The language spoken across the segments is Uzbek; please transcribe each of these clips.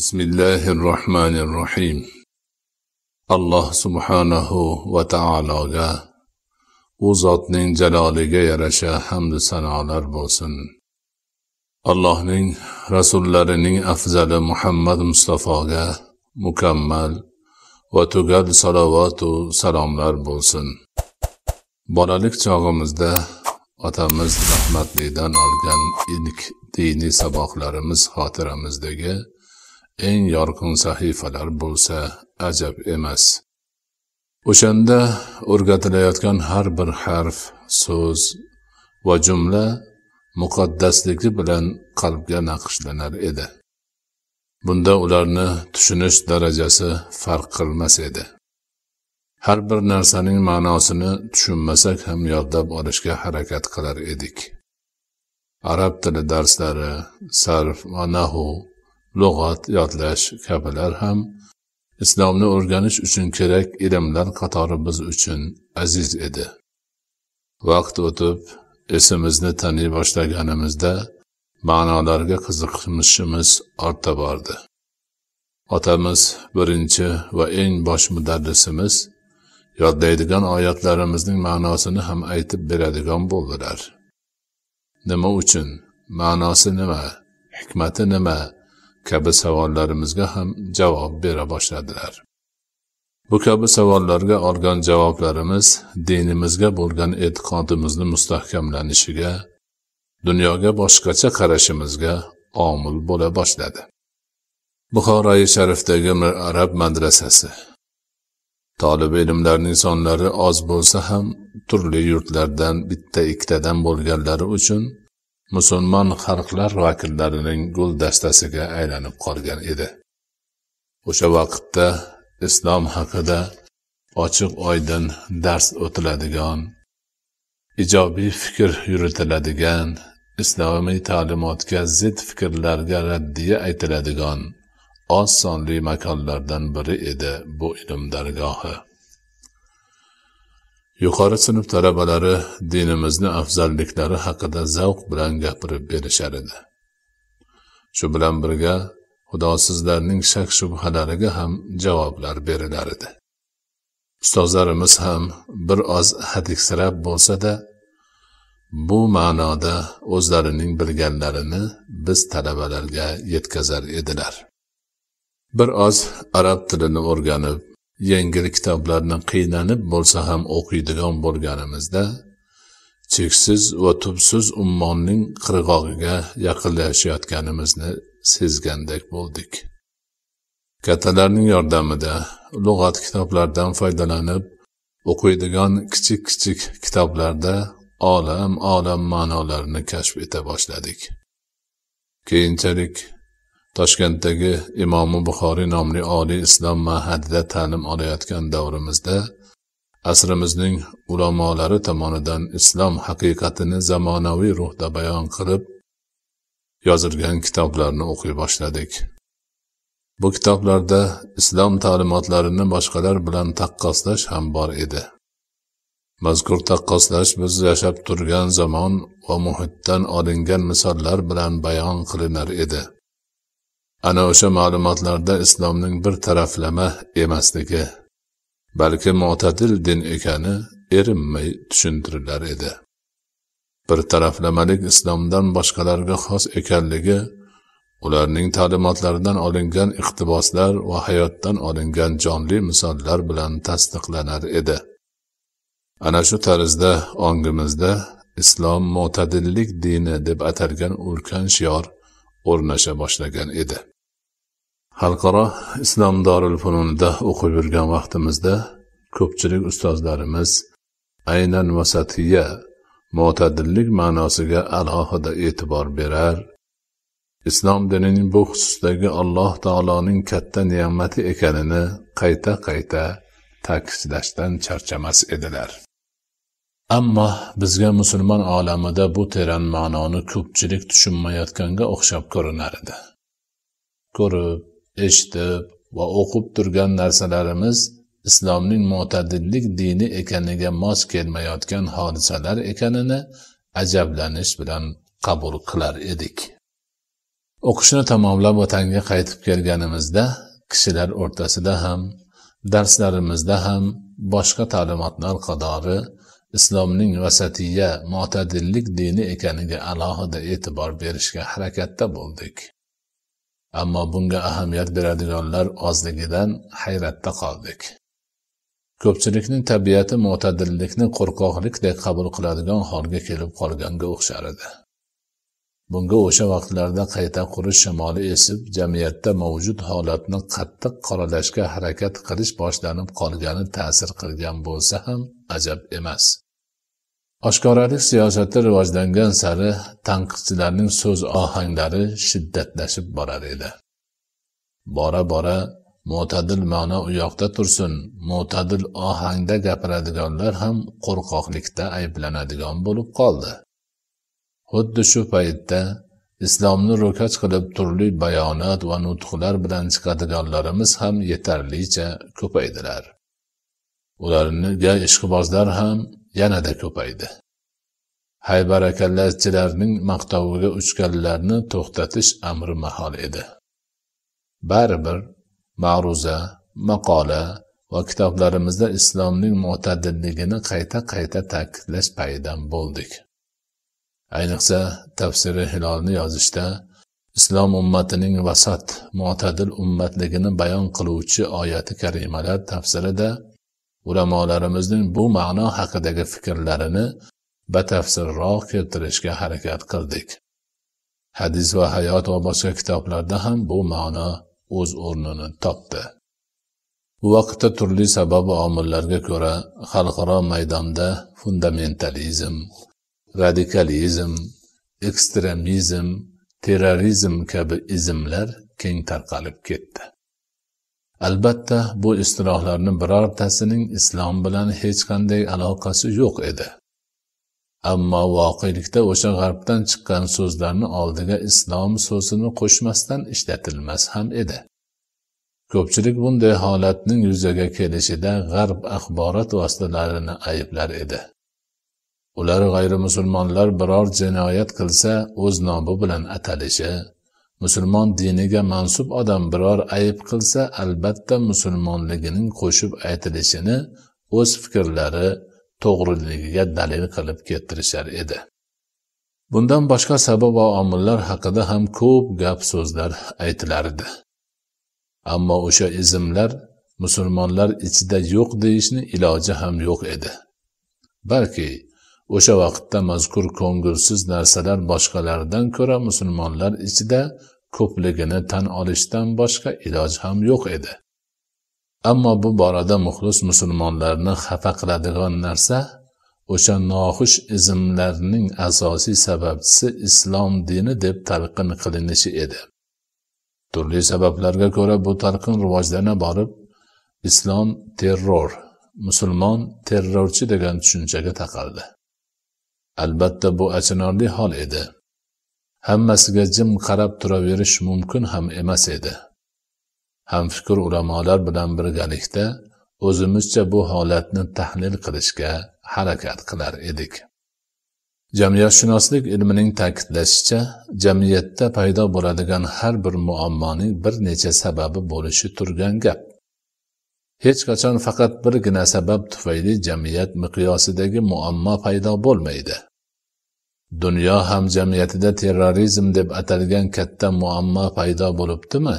bismillahirrohmanirrohim alloh subhanahu va taologa u zotning jaloliga yarasha hamdu sanolar bo'lsin allohning rasullarining afzali muhammad mustafoga mukammal va tugal salovatu salomlar bo'lsin bolalik chog'imizda otamiz rahmatlidan olgan ilk diniy saboqlarimiz xotiramizdagi eng yorqin sahifalar bo'lsa ajab emas o'shanda o'rgatilayotgan har bir harf so'z va jumla muqaddasligi bilan qalbga naqshlanar edi bunda ularni tushunish darajasi farq qilmas edi har bir narsaning ma'nosini tushunmasak ham yodlab olishga harakat qilar edik arab tili darslari sarf va nahu lug'at yodlash kabilar ham islomni o'rganish uchun kerak ilmlar qatori biz uchun aziz edi vaqt o'tib esimizni taniy boshlaganimizda ma'nolarga qiziqishimiz orta bordi otamiz birinchi va eng bosh mudarrisimiz yodlaydigan oyatlarimizning ma'nosini ham aytib beradigan bo'ldilar nima uchun ma'nosi nima hikmati nima kabi savollarimizga ham javob bera boshladilar bu kabi savollarga olgan javoblarimiz dinimizga bo'lgan e'tiqodimizni mustahkamlanishiga dunyoga boshqacha qarashimizga omil bo'la boshladi buxoroyi sharifdagi arab madrasasi tolib ilmlarning sonlari oz bo'lsa ham turli yurtlardan bitta ikkitadan bo'lganlari uchun musulmon xalqlar vakillarining gul dastasiga aylanib qolgan edi o'sha vaqtda islom haqida ochiq oydin dars o'tiladigan ijobiy fikr yuritiladigan islomiy ta'limotga zid fikrlarga raddiya aytiladigan oz sonli makonlardan biri edi bu ilm dargohi yuqori sinf talabalari dinimizni afzalliklari haqida zavq bilan gapirib berishar edi shu bilan birga xudosizlarning shak shubhalariga ham javoblar berilar edi ustozlarimiz ham bir oz hadiksirab bo'lsa-da, bu ma'noda o'zlarining bilganlarini biz talabalarga yetkazar edilar bir oz arab tilini o'rganib yangi kitoblarni qiynanib bo'lsa ham o'qiydigan bo'lganimizda cheksiz va tubsiz ummonning qirg'og'iga yaqinlashayotganimizni sezgandek bo'ldik kattalarning yordamida lug'at kitoblardan foydalanib o'qiydigan kichik kichik kitoblarda olam olam ma'nolarini kashf eta boshladik keyinchalik toshkentdagi imomi buxoriy nomli oliy islom mahadida ta'lim olayotgan davrimizda asrimizning ulamolari tomonidan islom haqiqatini zamonaviy ruhda bayon qilib yozilgan kitoblarni o'qiy boshladik bu kitoblarda islom ta'limotlarini boshqalar bilan taqqoslash ham bor edi mazkur taqqoslash biz yashab turgan zamon va muhitdan olingan misollar bilan bayon qilinar edi ana o'sha ma'lumotlarda islomning bir taraflama emasligi balki mo'tadil din ekani erinmay tushuntirilar edi bir taraflamalik islomdan boshqalarga xos ekanligi ularning ta'limotlaridan olingan iqtiboslar va hayotdan olingan jonli misollar bilan tasdiqlanar edi ana shu tarzda ongimizda islom mo'tadillik dini deb atalgan ulkan shior o'rnasha boshlagan edi xalqaro islom dorul fununida o'qib yurgan vaqtimizda ko'pchilik ustozlarimiz aynan vasatiya mo'tadillik ma'nosiga alohida e'tibor berar islom dinining bu xususdagi alloh taoloning katta ne'mati ekanini qayta qayta ta'kidlashdan charchamas edilar ammo bizga musulmon olamida bu teran ma'noni ko'pchilik tushunmayotganga o'xshab ko'rinar edi ko'rib eshitib va o'qib turgan narsalarimiz islomning mo'tadillik dini ekaniga mos kelmayotgan hodisalar ekanini ajablanish bilan qabul qilar edik o'qishni tamomlab vatanga qaytib kelganimizda kishilar o'rtasida ham darslarimizda ham boshqa ta'limotlar qatori islomning vasatiya mo'tadillik dini ekaniga alohida e'tibor berishga harakatda bo'ldik ammo bunga ahamiyat beradiganlar ozligidan hayratda qoldik ko'pchilikning tabiati mo'tadillikni qo'rqoqlikdek qabul qiladigan holga kelib qolganga o'xshar edi bunga o'sha vaqtlarda qayta qurish shamoli esib jamiyatda mavjud holatni qattiq qoralashga harakat qilish boshlanib qolgani ta'sir qilgan bo'lsa ham ajab emas oshkoralik siyosati rivojlangan sari tanqidchilarning so'z ohanglari shiddatlashib borar edi bora bora mo'tadil ma'no u yoqda tursin mo'tadil ohangda gapiradiganlar ham qo'rqoqlikda ayblanadigan bo'lib qoldi xuddi shu paytda islomni ro'kach qilib turli bayonot va nutqlar bilan chiqadiganlarimiz ham yetarlicha ko'paydilar ularga ishqibozlar ham yanada ko'paydi haybarakallachilarning maqtoviga uchganlarni to'xtatish amri mahol edi baribir ma'ruza maqola va kitoblarimizda islomning mo'tadilligini qayta qayta ta'kidlash payidan bo'ldik ayniqsa tafsiri hilolni yozishda islom ummatining vasat mo'tadil ummatligini bayon qiluvchi oyati karimalar tafsirida ulamolarimizning bu ma'no haqidagi fikrlarini batafsilroq keltirishga harakat qildik hadis va hayot va boshqa kitoblarda ham bu ma'no o'z o'rnini topdi bu vaqtda turli sabab va omillarga ko'ra xalqaro maydonda fundamentalizm radikalizm ekstremizm terrorizm kabi izmlar keng tarqalib ketdi albatta bu istilohlarni birortasining islom bilan hech qanday aloqasi yo'q edi ammo voqelikda o'sha g'arbdan chiqqan so'zlarni oldiga islom so'zini qo'shmasdan ishlatilmas ham edi ko'pchilik bunday holatning yuzaga kelishida g'arb axborot vositalarini ayblar edi ular g'ayrimusulmonlar biror jinoyat qilsa o'z nomi bilan atalishi musulmon diniga mansub odam biror ayb qilsa albatta musulmonligining qo'shib aytilishini o'z fikrlari to'g'riligiga dalil qilib keltirishar edi bundan boshqa sabab va omillar haqida ham ko'p gap so'zlar aytilardi ammo o'sha izmlar musulmonlar ichida yo'q deyishni iloji ham yo'q edi balki o'sha vaqtda mazkur ko'ngilsiz narsalar boshqalardan ko'ra musulmonlar ichida ko'pligini tan olishdan boshqa iloj ham yo'q edi ammo bu borada muxlis musulmonlarni xafa qiladigan narsa o'sha noxush izmlarning asosiy sababchisi islom dini deb talqin qilinishi edi turli sabablarga ko'ra bu talqin rivojlana borib islom terror musulmon terrorchi degan tushunchaga taqaldi albatta bu achinarli hol edi hammasiga jim qarab turaverish mumkin ham emas edi hamfikr ulamolar bilan birgalikda o'zimizcha bu holatni tahlil qilishga harakat qilar edik jamiyatshunoslik ilmining ta'kidlashicha jamiyatda paydo bo'ladigan har bir muammoning bir necha sababi bo'lishi turgan gap hech qachon faqat birgina sabab tufayli jamiyat miqyosidagi muammo paydo bo'lmaydi dunyo hamjamiyatida terrorizm deb atalgan katta muammo paydo bo'libdimi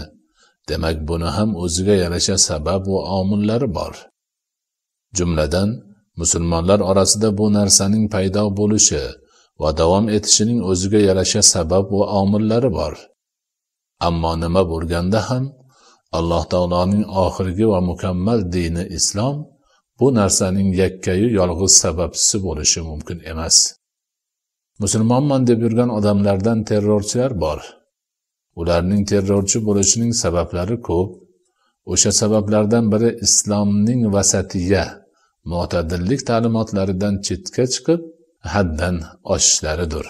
demak buni ham o'ziga yarasha sabab va omillari bor jumladan musulmonlar orasida bu narsaning paydo bo'lishi va davom etishining o'ziga yarasha sabab va omillari bor ammo nima bo'lganda ham alloh taoloning oxirgi va mukammal dini islom bu narsaning yakkayu yolg'iz sababchisi bo'lishi mumkin emas musulmonman deb yurgan odamlardan terrorchilar bor ularning terrorchi bo'lishining sabablari ko'p o'sha sabablardan biri islomning vasatiya mo'tadillik ta'limotlaridan chetga chiqib haddan oshishlaridir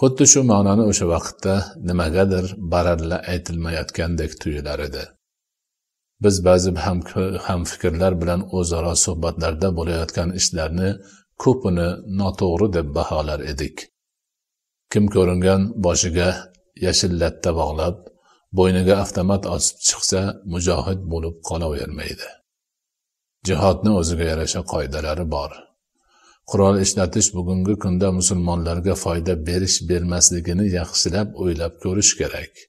xuddi shu ma'noni o'sha vaqtda nimagadir baralla aytilmayotgandek tuyular edi biz ba'zi hamfikrlar bilan o'zaro suhbatlarda bo'layotgan ishlarni ko'pini noto'g'ri deb baholar edik kim ko'ringan boshiga yashil latta bog'lab bo'yniga avtomat osib chiqsa mujohid bo'lib qolavermaydi jihodni o'ziga yarasha qoidalari bor qurol ishlatish bugungi kunda musulmonlarga foyda berish bermasligini yaxshilab o'ylab ko'rish kerak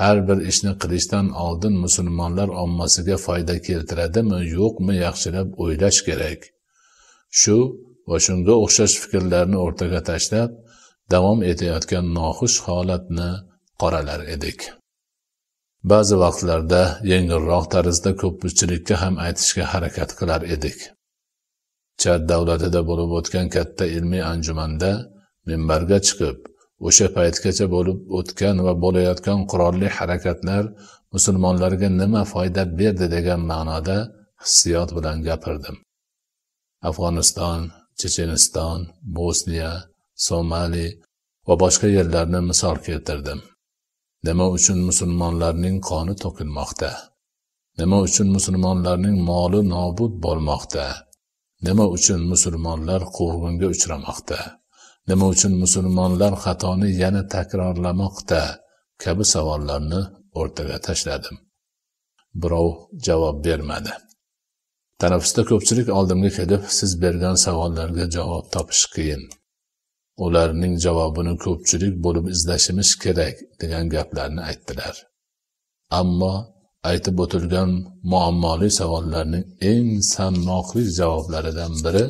har bir ishni qilishdan oldin musulmonlar ommasiga foyda keltiradimi yo'qmi yaxshilab o'ylash kerak shu va shunga o'xshash fikrlarni o'rtaga tashlab davom etayotgan noxush holatni qoralar edik ba'zi vaqtlarda yengilroq tarzda ko'pchilikka ham aytishga harakat qilar edik chad davlatida bo'lib o'tgan katta ilmiy anjumanda minbarga chiqib o'sha paytgacha bo'lib o'tgan va bo'layotgan qurolli harakatlar musulmonlarga nima foyda berdi degan ma'noda hissiyot bilan gapirdim afg'oniston checheniston bosniya somali va boshqa yerlarni misol keltirdim nima uchun musulmonlarning qoni to'kilmoqda nima uchun musulmonlarning moli nobud bo'lmoqda nima uchun musulmonlar quvg'inga uchramoqda nima uchun musulmonlar xatoni yana takrorlamoqda kabi savollarni o'rtaga tashladim birov javob bermadi Tanaffusda ko'pchilik oldimga kelib siz bergan savollarga javob topish qiyin. Ularning javobini ko'pchilik bo'lib izlashimiz kerak degan gaplarni aytdilar. Ammo aytib o'tilgan muammoli savollarning eng sannoqli javoblaridan biri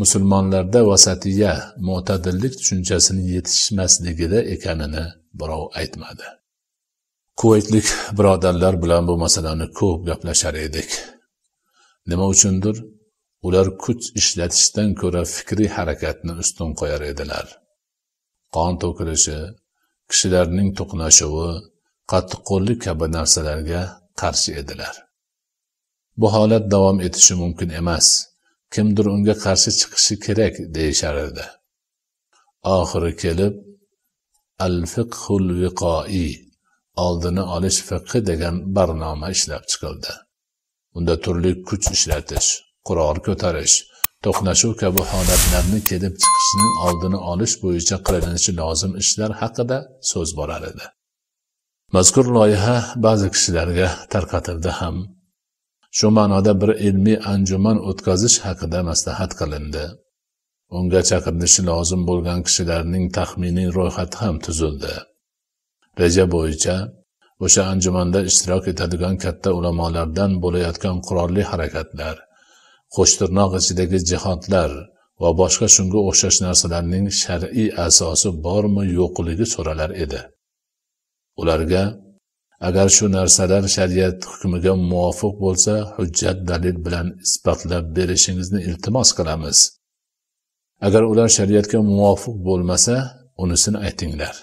musulmonlarda vasatiya, mo'tadillik tushunchasini yetishmasligida ekanini birov aytmadi. Kuvaytlik birodarlar bilan bu masalani ko'p gaplashar edik. Nima uchundir, ular kuch ishlatishdan ko'ra fikriy harakatni ustun qo'yar edilar. Qon to'kilishi, kishilarning to'qnashuvi, qattiqqo'llik kabi narsalarga qarshi edilar. Bu holat davom etishi mumkin emas. Kimdir unga qarshi chiqishi kerak deyishar edi. Oxiri kelib al-fiqhul viqoi oldini olish fiqhi degan barnoma ishlab chiqildi. unda turli kuch ishlatish qurol ko'tarish to'qnashuv kabi holatlarni kelib chiqishining oldini olish bo'yicha qilinishi lozim ishlar haqida so'z borar edi mazkur loyiha ba'zi kishilarga tarqatildi ham shu ma'noda bir ilmiy anjuman o'tkazish haqida maslahat qilindi unga chaqirilishi lozim bo'lgan kishilarning taxminiy ro'yxati ham tuzildi reja bo'yicha o'sha anjumanda ishtirok etadigan katta ulamolardan bo'layotgan qurolli harakatlar qo'shtirnoq ichidagi jihodlar va boshqa shunga o'xshash narsalarning shar'iy asosi bormi yo'qligi so'ralar edi ularga agar shu narsalar shariat hukmiga muvofiq bo'lsa hujjat dalil bilan isbotlab berishingizni iltimos qilamiz agar ular shariatga muvofiq bo'lmasa unisini aytinglar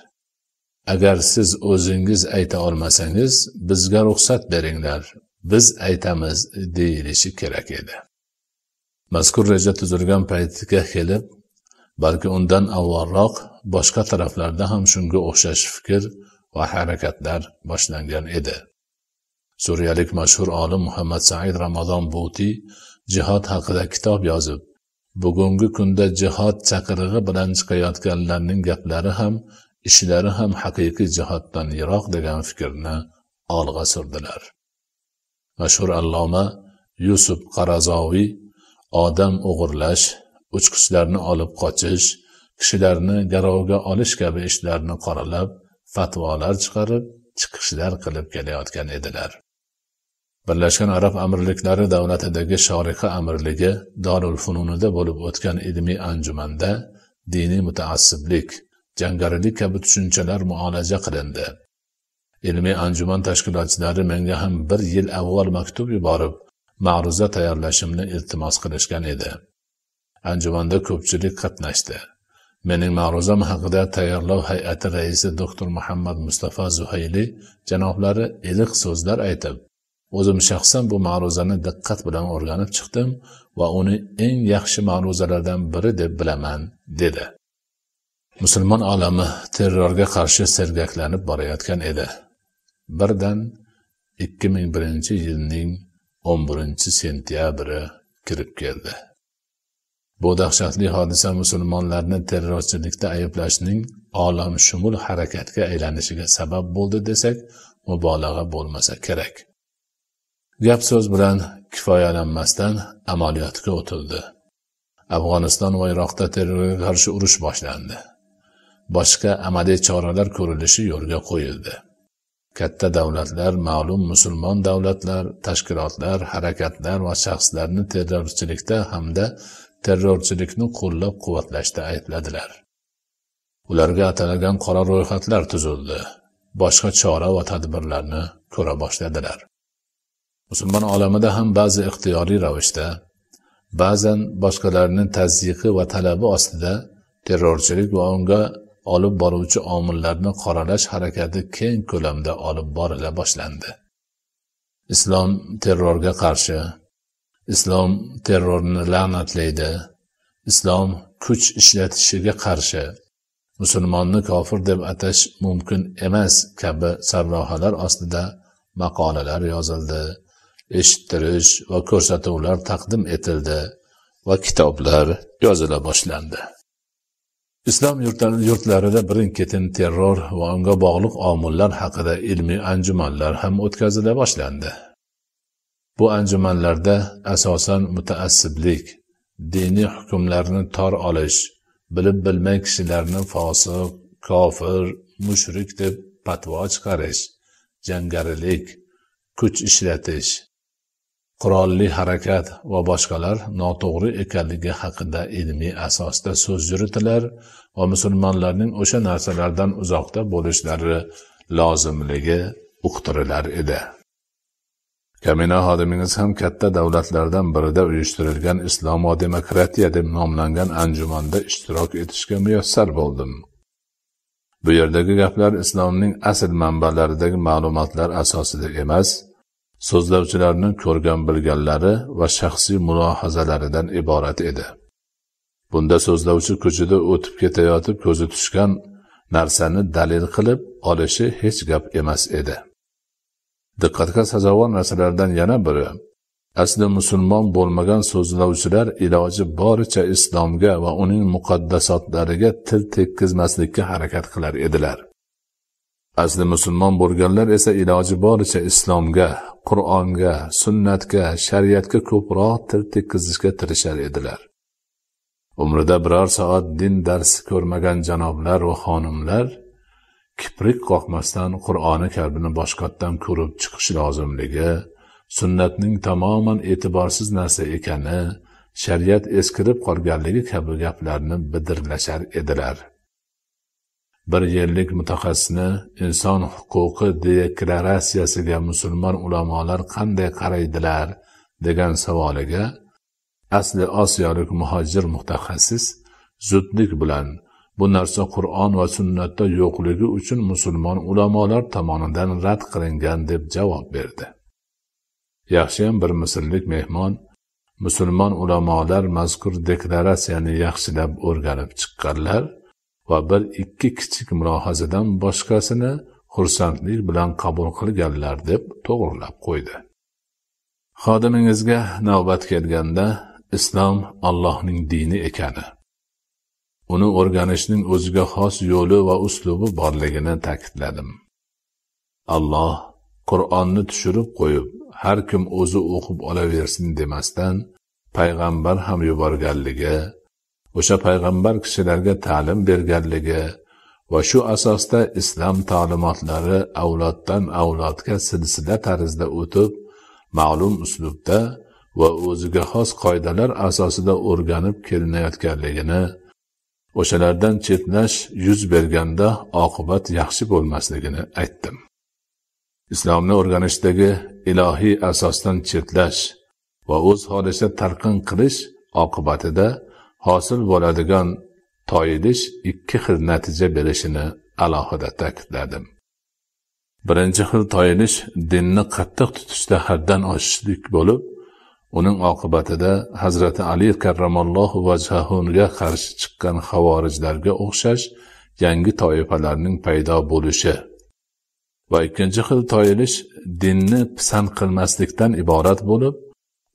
agar siz o'zingiz ayta olmasangiz bizga ruxsat beringlar biz aytamiz deyilishi kerak edi mazkur reja tuzilgan paytga kelib balki undan avvalroq boshqa taraflarda ham shunga o'xshash fikr va harakatlar boshlangan edi suriyalik mashhur olim muhammad said ramazon butiy jihod haqida kitob yozib bugungi kunda jihod chaqirig'i bilan chiqayotganlarning gaplari ham ishlari ham haqiqiy jihatdan yiroq degan fikrni olg'a surdilar mashhur alloma yusuf qarazoviy odam o'g'irlash uchqichlarni olib qochish kishilarni garovga olish kabi ishlarni qoralab fatvolar chiqarib chiqishlar qilib kelayotgan edilar birlashgan arab amirliklari davlatidagi shorixa amirligi dorul fununida bo'lib o'tgan ilmiy anjumanda diniy mutaassiblik jangarilik kabi tushunchalar muolaja qilindi ilmiy anjuman tashkilotchilari menga ham bir yil avval maktub yuborib ma'ruza tayyorlashimni iltimos qilishgan edi anjumanda ko'pchilik qatnashdi mening ma'ruzam haqida tayyorlov hay'ati raisi doktor muhammad mustafa zuhayli janoblari iliq so'zlar aytib o'zim shaxsan bu ma'ruzani diqqat bilan o'rganib chiqdim va uni eng yaxshi ma'ruzalardan biri deb bilaman dedi musulmon olami terrorga qarshi sergaklanib borayotgan edi birdan 2001 yilning 11 sentyabri kirib keldi bu dahshatli hodisa musulmonlarni terrorchilikda ayblashning olamshumul harakatga aylanishiga sabab bo'ldi desak mubolag'a bo'lmasa kerak gap so'z bilan kifoyalanmasdan amaliyotga o'tildi afg'oniston va iroqda terrorga qarshi urush boshlandi boshqa amaliy choralar ko'rilishi yo'lga qo'yildi katta davlatlar ma'lum musulmon davlatlar tashkilotlar harakatlar va shaxslarni terrorchilikda hamda terrorchilikni qo'llab quvvatlashda aybladilar ularga atalgan qora ro'yxatlar tuzildi boshqa chora va tadbirlarni ko'ra boshladilar musulmon olamida ham ba'zi ixtiyoriy ravishda ba'zan boshqalarning tazyiqi va talabi ostida terrorchilik va unga olib boruvchi omillarni qoralash harakati keng ko'lamda olib borila boshlandi islom terrorga qarshi islom terrorni la'natlaydi islom kuch ishlatishiga qarshi musulmonni kofir deb atash mumkin emas kabi sarlohalar ostida maqolalar yozildi eshittirish va ko'rsatuvlar taqdim etildi va kitoblar yozila boshlandi islom yurtlarida birin ketin terror va unga bog'liq omillar haqida ilmiy anjumanlar ham o'tkazila boshlandi bu anjumanlarda asosan mutaassiblik diniy hukmlarni tor olish bilib bilmay kishilarni fosiq kofir mushrik deb patvo chiqarish jangarilik kuch ishlatish qurolli harakat va boshqalar noto'g'ri ekanligi haqida ilmiy asosda so'z yuritilar va musulmonlarning o'sha narsalardan uzoqda bo'lishlari lozimligi uqtirilar edi kamina xodimingiz ham katta davlatlardan birida uyushtirilgan islom va demokratiya deb nomlangan anjumanda ishtirok etishga muyassar bo'ldim bu yerdagi gaplar islomning asl manbalaridagi ma'lumotlar asosida emas so'zlovchilarning ko'rgan bilganlari va shaxsiy mulohazalaridan iborat edi bunda so'zlovchi ko'chada o'tib ketayotib ko'zi tushgan narsani dalil qilib olishi hech gap emas edi diqqatga sazovor narsalardan yana biri asli musulmon bo'lmagan so'zlovchilar iloji boricha islomga va uning muqaddasotlariga til tekkizmaslikka harakat qilar edilar asli musulmon bo'lganlar esa iloji boricha islomga qur'onga sunnatga shariatga ko'proq til tekkizishga tirishar edilar umrida biror soat din darsi ko'rmagan janoblar va xonimlar kiprik qoqmasdan qur'oni kabini boshqatdan ko'rib chiqish lozimligi sunnatning tamoman e'tiborsiz narsa ekani shariat eskirib qolganligi kabi gaplarni bidirlashar edilar bir yillik mutaxassisni inson huquqi deklaratsiyasiga musulmon ulamolar qanday qaraydilar degan savoliga asli osiyolik muhojir mutaxassis zudlik bilan bu narsa qur'on va sunnatda yo'qligi uchun musulmon ulamolar tomonidan rad qilingan deb javob berdi yaxshiyam bir misrlik mehmon musulmon ulamolar mazkur deklaratsiyani yaxshilab o'rganib chiqqanlar va bir ikki kichik mulohazadan boshqasini xursandlik bilan qabul qilganlar deb to'g'rilab qo'ydi xodimingizga navbat kelganda islom allohning dini ekani uni o'rganishning o'ziga xos yo'li va uslubi borligini ta'kidladim alloh qur'onni tushirib qo'yib har kim o'zi o'qib olaversin demasdan payg'ambar ham yuborganligi o'sha payg'ambar kishilarga ta'lim berganligi va shu asosda islom ta'limotlari avloddan avlodga silsila tarzda o'tib ma'lum uslubda va o'ziga xos qoidalar asosida o'rganib kelinayotganligini o'shalardan chetlash yuz berganda oqibat yaxshi bo'lmasligini aytdim islomni o'rganishdagi ilohiy asosdan chetlash va o'z holicha talqin qilish oqibatida hosil bo'ladigan toyidish ikki xil natija berishini alohida ta'kidladim birinchi xil toyinish dinni qattiq tutishda haddan oshishlik bo'lib uning oqibatida hazrati ali karramallohu vajhahunga qarshi chiqqan havorijlarga o'xshash yangi toifalarning paydo bo'lishi va ikkinchi xil toyilish dinni pisand qilmaslikdan iborat bo'lib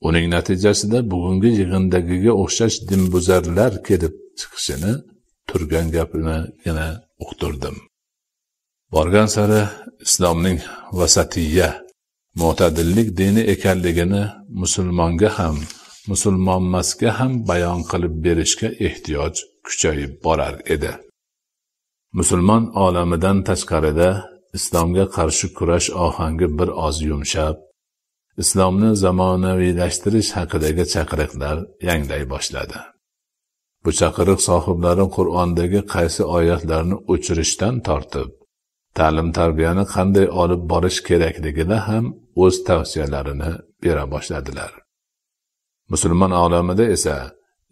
uning natijasida bugungi yig'indagiga o'xshash dinbuzarlar kelib chiqishini turgan gapini yana uqtirdim borgan sari islomning vasatiya mo'tadillik dini ekanligini musulmonga ham musulmonmasga ham bayon qilib berishga ehtiyoj kuchayib borar edi musulmon olamidan tashqarida islomga qarshi kurash ohangi bir oz yumshab islomni zamonaviylashtirish haqidagi chaqiriqlar yanglay boshladi bu chaqiriq sohiblari qur'ondagi qaysi oyatlarni o'chirishdan tortib ta'lim tarbiyani qanday olib borish kerakligida ham o'z tavsiyalarini bera boshladilar musulmon olamida esa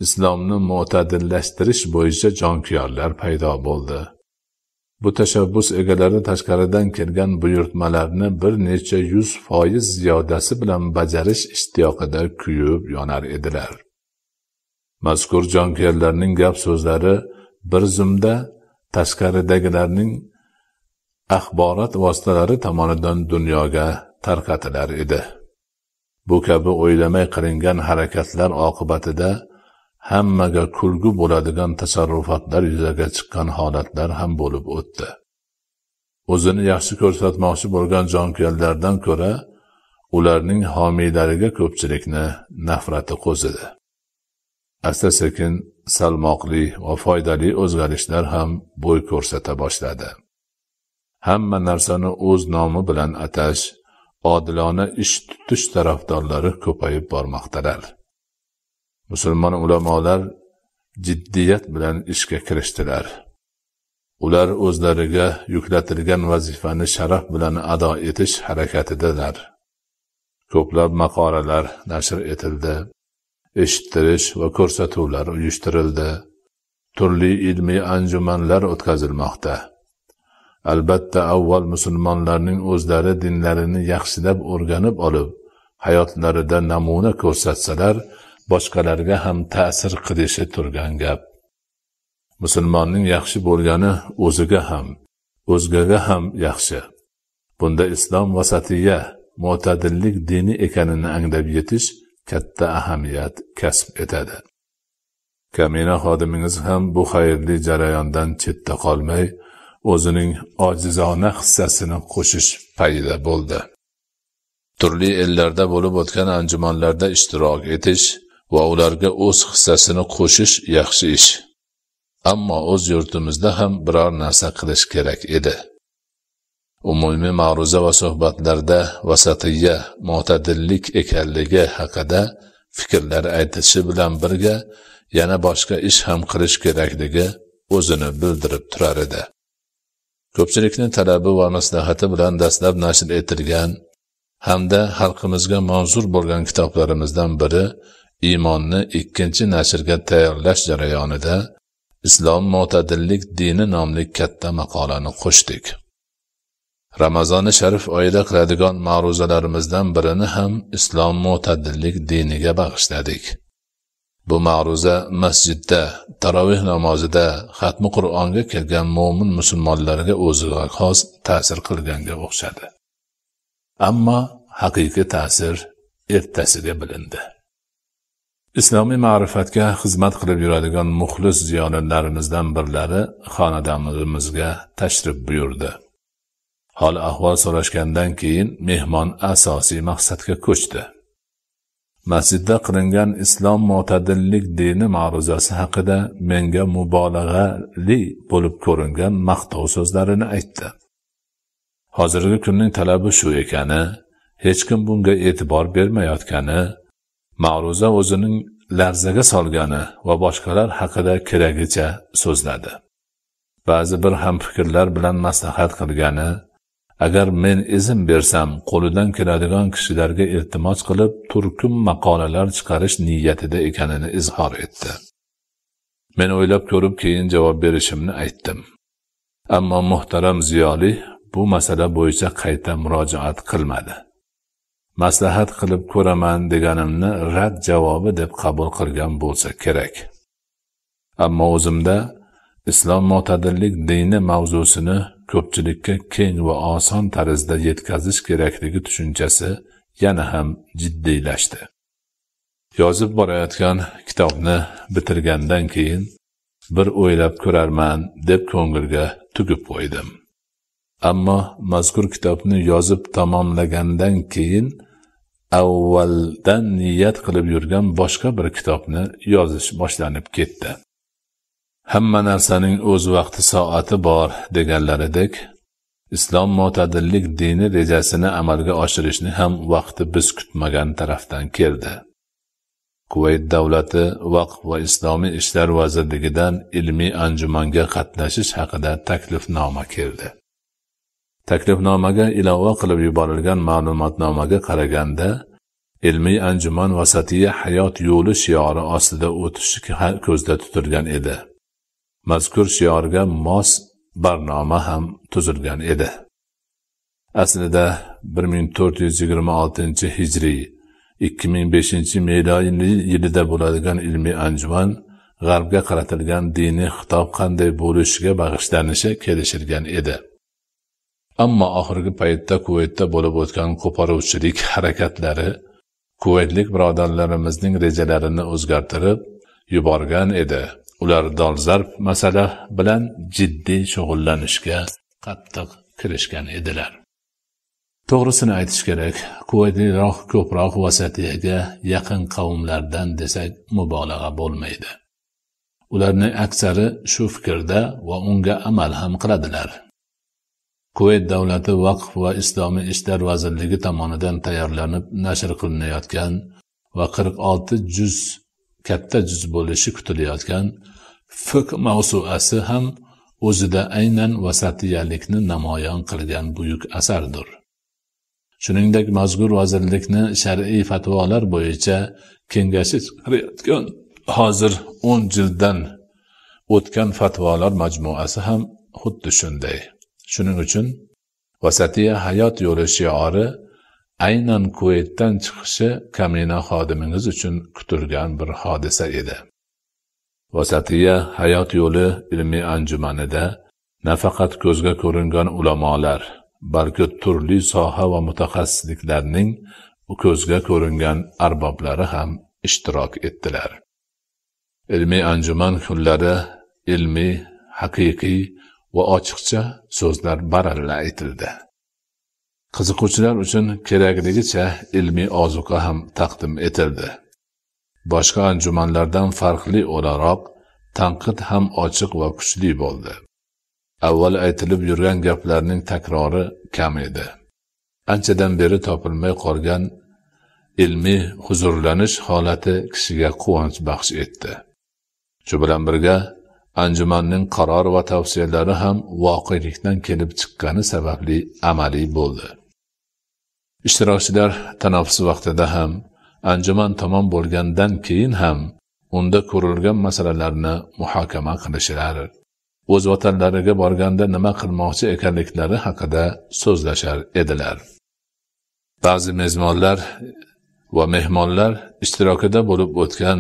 islomni mo'tadillashtirish bo'yicha jonkuyarlar paydo bo'ldi bu tashabbus egalari tashqaridan kelgan buyurtmalarni bir necha yuz foiz ziyodasi bilan bajarish ishtiyoqida kuyib yonar edilar mazkur jonkuyarlarning gap so'zlari bir zumda tashqaridagilarning axborot vositalari tomonidan dunyoga tarqatilar edi bu kabi o'ylamay qilingan harakatlar oqibatida hammaga kulgu bo'ladigan tasarrufotlar yuzaga chiqqan holatlar ham bo'lib o'tdi o'zini yaxshi ko'rsatmoqchi bo'lgan jonkuyarlardan ko'ra ularning homiylariga ko'pchilikni nafrati qo'zidi asta sekin salmoqli va foydali o'zgarishlar ham bo'y ko'rsata boshladi hamma narsani o'z nomi bilan atash odilona ish tutish tarafdorlari ko'payib bormoqdalar musulmon ulamolar jiddiyat bilan ishga kirishdilar ular o'zlariga yuklatilgan vazifani sharaf bilan ado etish harakatidalar ko'plab maqolalar nashr etildi eshittirish va ko'rsatuvlar uyushtirildi turli ilmiy anjumanlar o'tkazilmoqda albatta avval musulmonlarning o'zlari dinlarini yaxshilab o'rganib olib hayotlarida namuna ko'rsatsalar boshqalarga ham ta'sir qilishi turgan gap musulmonning yaxshi bo'lgani o'ziga ham o'zgaga ham yaxshi bunda islom vasatiya mo'tadillik dini ekanini anglab yetish katta ahamiyat kasb etadi kamina xodimingiz ham bu xayrli jarayondan chetda qolmay o'zining ojizona hissasini qo'shish payida bo'ldi turli ellarda bo'lib o'tgan anjumanlarda ishtirok etish va ularga o'z hissasini qo'shish yaxshi ish ammo o'z yurtimizda ham biror narsa qilish kerak edi umumiy ma'ruza va suhbatlarda vasatiyya mo'tadillik ekanligi haqida fikrlar aytishi bilan birga yana boshqa ish ham qilish kerakligi o'zini bildirib turar edi ko'pchilikni talabi va maslahati bilan dastlab nashr etilgan hamda xalqimizga manzur bo'lgan kitoblarimizdan biri iymonni ikkinchi nashrga tayyorlash jarayonida islom mo'tadillik dini nomli katta maqolani qo'shdik ramazoni sharif oyida qiladigan ma'ruzalarimizdan birini ham islom mo'tadillik diniga bag'ishladik bu ma'ruza masjidda taroveh namozida xatmi qur'onga kelgan mo'min musulmonlarga o'ziga xos ta'sir qilganga o'xshadi ammo haqiqiy ta'sir ertasiga bilindi islomiy ma'rifatga xizmat qilib yuradigan muxlis ziyolilarimizdan birlari xonadonimizga tashrif buyurdi hol ahvol so'rashgandan keyin mehmon asosiy maqsadga ko'chdi masjidda qilingan islom mo'tadillik dini ma'ruzasi haqida menga mubolag'ali bo'lib ko'ringan maqtov so'zlarini aytdi hozirgi kunning talabi shu ekani hech kim bunga e'tibor bermayotgani ma'ruza o'zining larzaga solgani va boshqalar haqida keragicha so'zladi ba'zi bir hamfikrlar bilan maslahat qilgani agar men izn bersam qo'lidan keladigan kishilarga iltimos qilib turkum maqolalar chiqarish niyatida ekanini izhor etdi men o'ylab ko'rib keyin javob berishimni aytdim ammo muhtaram ziyoli bu masala bo'yicha qayta murojaat qilmadi maslahat qilib ko'raman deganimni rad javobi deb qabul qilgan bo'lsa kerak ammo o'zimda islom mo'tadillik dini mavzusini ko'pchilikka keng va oson tarzda yetkazish kerakligi tushunchasi yana ham jiddiylashdi yozib borayotgan kitobni bitirgandan keyin bir o'ylab ko'rarman deb ko'ngilga tugib qo'ydim ammo mazkur kitobni yozib tamomlagandan keyin avvaldan niyat qilib yurgan boshqa bir kitobni yozish boshlanib ketdi hamma narsaning o'z vaqti soati bor deganlaridek islom mo'tadillik dini rejasini amalga oshirishni ham vaqti biz kutmagan tarafdan keldi kuvayt davlati vaqf va islomiy ishlar vazirligidan ilmiy anjumanga qatnashish haqida taklifnoma keldi taklifnomaga ilova qilib yuborilgan ma'lumotnomaga qaraganda ilmiy anjuman vasatiya hayot yo'li shiori ostida o'tishi ko'zda tutilgan edi mazkur shiorga mos barnoma ham tuzilgan edi aslida 1426 hijriy 2005 milodiy yilida bo'ladigan ilmiy anjuman g'arbga qaratilgan diniy xitob qanday bo'lishiga bag'ishlanishi kelishilgan edi ammo oxirgi paytda kuvaytda bo'lib o'tgan qo'poruvchilik harakatlari kuvaytlik birodarlarimizning rejalarini o'zgartirib yuborgan edi ular dolzarb masala bilan jiddiy shug'ullanishga qattiq kirishgan edilar to'g'risini aytish kerak kuvaytliroq ko'proq vasatiyaga yaqin qavmlardan desak mubolag'a bo'lmaydi ularning aksari shu fikrda va unga amal ham qiladilar kuvayt davlati vaqf va islomiy ishlar vazirligi tomonidan tayyorlanib nashr qilinayotgan va qirq olti juz katta juz bo'lishi kutilayotgan fiq mavsuasi ham o'zida aynan vasatiyalikni namoyon qilgan buyuk asardir shuningdek mazkur vazirlikni shar'iy fatvolar bo'yicha kengashi chiqarayotgan hozir o'n jilddan o'tgan fatvolar majmuasi ham xuddi shunday shuning uchun vasatiya hayot yo'li shiori aynan kuvaytdan chiqishi kamina xodimingiz uchun kutilgan bir hodisa edi vasatiya hayot yo'li ilmiy anjumanida nafaqat ko'zga ko'ringan ulamolar balki turli soha va mutaxassisliklarning ko'zga ko'ringan arboblari ham ishtirok etdilar ilmiy anjuman kunlari ilmiy haqiqiy va ochiqcha so'zlar baralla aytildi qiziquvchilar uchun kerakligicha ilmiy ozuqa ham taqdim etildi boshqa anjumanlardan farqli o'laroq tanqid ham ochiq va kuchli bo'ldi avval aytilib yurgan gaplarning takrori kam edi anchadan beri topilmay qolgan ilmiy huzurlanish holati kishiga quvonch baxsh etdi shu bilan birga anjumanning qaror va tavsiyalari ham voqelikdan kelib chiqqani sababli amaliy bo'ldi ishtirokchilar tanaffus vaqtida ham anjuman tamom bo'lgandan keyin ham unda ko'rilgan masalalarni muhokama qilishar o'z vatanlariga borganda nima qilmoqchi ekanliklari haqida so'zlashar edilar ba'zi mezmonlar va mehmonlar ishtirokida bo'lib o'tgan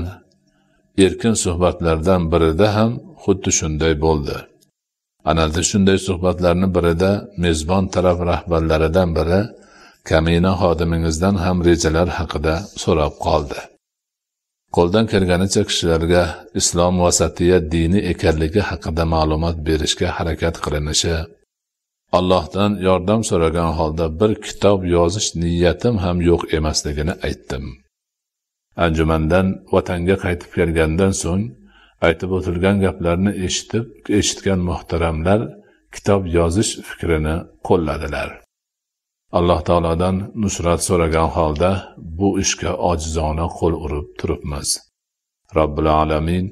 erkin suhbatlardan birida ham xuddi shunday bo'ldi anada shunday suhbatlarni birida mezbon taraf rahbarlaridan biri kamina xodimingizdan ham rejalar haqida so'rab qoldi qo'ldan kelganicha kishilarga islom vasatiya dini ekanligi haqida ma'lumot berishga harakat qilinishi allohdan yordam so'ragan holda bir kitob yozish niyatim ham yo'q emasligini aytdim anjumandan vatanga qaytib kelgandan so'ng aytib o'tilgan gaplarni eshitib eshitgan muhtaramlar kitob yozish fikrini qo'lladilar alloh taolodan nusrat so'ragan holda bu ishga ojizona qo'l urib turibmiz robbil alamin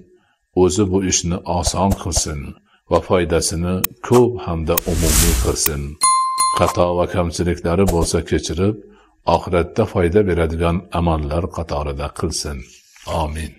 o'zi bu ishni oson qilsin va foydasini ko'p hamda umumiy qilsin xato va kamchiliklari bo'lsa kechirib oxiratda foyda beradigan amallar qatorida qilsin omin